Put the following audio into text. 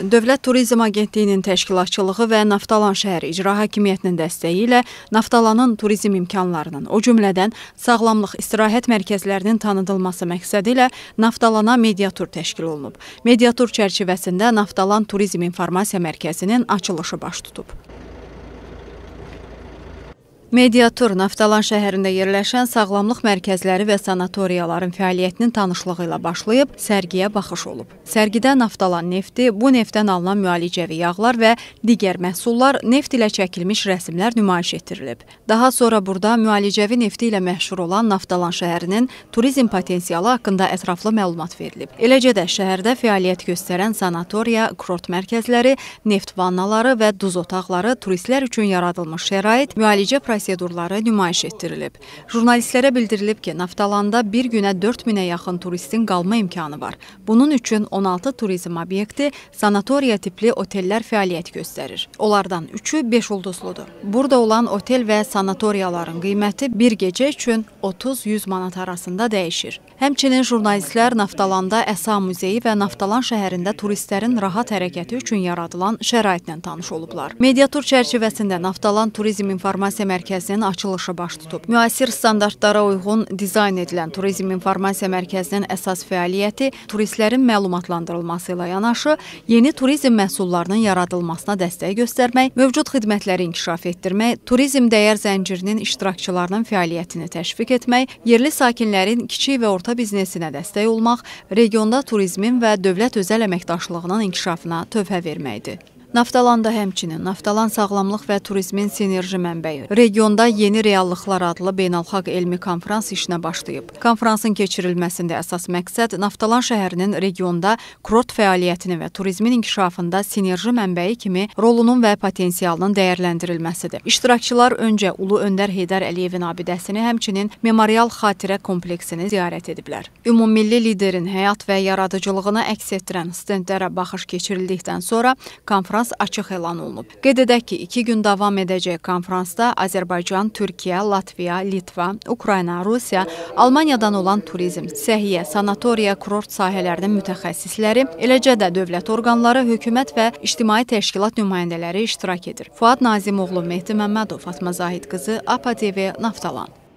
Dövlət Turizm Agentliyinin təşkilatçılığı və Naftalan şəhər icra hakimiyyətinin dəstəyi ilə Naftalanın turizm imkanlarının, o cümlədən sağlamlıq istirahət mərkəzlərinin tanıdılması məqsədi ilə Naftalana mediatur təşkil olunub. Mediatur çərçivəsində Naftalan Turizm İnformasiya Mərkəzinin açılışı baş tutub. Mediatur Naftalan şəhərində yerləşən sağlamlıq mərkəzləri və sanatoriyaların fəaliyyətinin tanışlığı ilə başlayıb sərgiyə baxış olub. Sərgidə Naftalan nefti, bu neftdən alınan müalicəvi yağlar və digər məhsullar, neft ilə çəkilmiş rəsimlər nümayiş etdirilib. Daha sonra burada müalicəvi nefti ilə məşhur olan Naftalan şəhərinin turizm potensialı haqqında ətraflı məlumat verilib. Eləcə də şəhərdə fəaliyyət göstərən sanatoriya, kurort mərkəzləri, neft vannaları və duz otaqları turistlər üçün yaradılmış şərait müalicə prosesi prosedurları nümayiş etdirilib. Jurnalistlərə bildirilib ki, Naftalanda bir günə 4000-ə yaxın turistin qalma imkanı var. Bunun üçün 16 turizm obyekti sanatoriya tipli otellər fəaliyyət göstərir. Onlardan 3-ü 5 ulduzludur. Burada olan otel və sanatoriyaların qiyməti bir gecə üçün 30-100 manat arasında dəyişir. Həmçinin jurnalistlər Naftalanda Əsa muzeyi və Naftalan şəhərində turistlərin rahat hərəkəti üçün yaradılan şəraitlə tanış olublar. Mediatur çərçivəsində Naftalan Turizm İnformasiya Mərkəzi mərkəzinin açılışı baş tutub. Müasir standartlara uyğun dizayn edilən Turizm İnformasiya Mərkəzinin əsas fəaliyyəti turistlərin məlumatlandırılması ilə yanaşı yeni turizm məhsullarının yaradılmasına dəstək göstərmək, mövcud xidmətləri inkişaf etdirmək, turizm dəyər zəncirinin iştirakçılarının fəaliyyətini təşviq etmək, yerli sakinlərin kiçik və orta biznesinə dəstək olmaq, regionda turizmin və dövlət özəl əməkdaşlığının inkişafına tövhə verməkdir. Naftalanda həmçinin Naftalan sağlamlıq və turizmin sinerji mənbəyi. Regionda yeni reallıqlar adlı beynəlxalq elmi konfrans işinə başlayıb. Konfransın keçirilməsində əsas məqsəd Naftalan şəhərinin regionda kurort fəaliyyətini və turizmin inkişafında sinerji mənbəyi kimi rolunun və potensialının dəyərləndirilməsidir. İştirakçılar öncə Ulu Öndər Heydər Əliyevin abidəsini, həmçinin memorial xatirə kompleksini ziyarət ediblər. Ümummilli liderin həyat və yaradıcılığını əks etdirən stendlərə baxış keçirildikdən sonra konfrans konfrans açıq elan olunub. Qeyd edək ki, iki gün davam edəcək konfransda Azərbaycan, Türkiyə, Latviya, Litva, Ukrayna, Rusiya, Almaniyadan olan turizm, səhiyyə, sanatoriya, kurort sahələrinin mütəxəssisləri, eləcə də dövlət orqanları, hökumət və ictimai təşkilat nümayəndələri iştirak edir. Fuad Nazimoğlu, Mehdi Məmmədov, Fatma Zahid qızı, APA TV, Naftalan.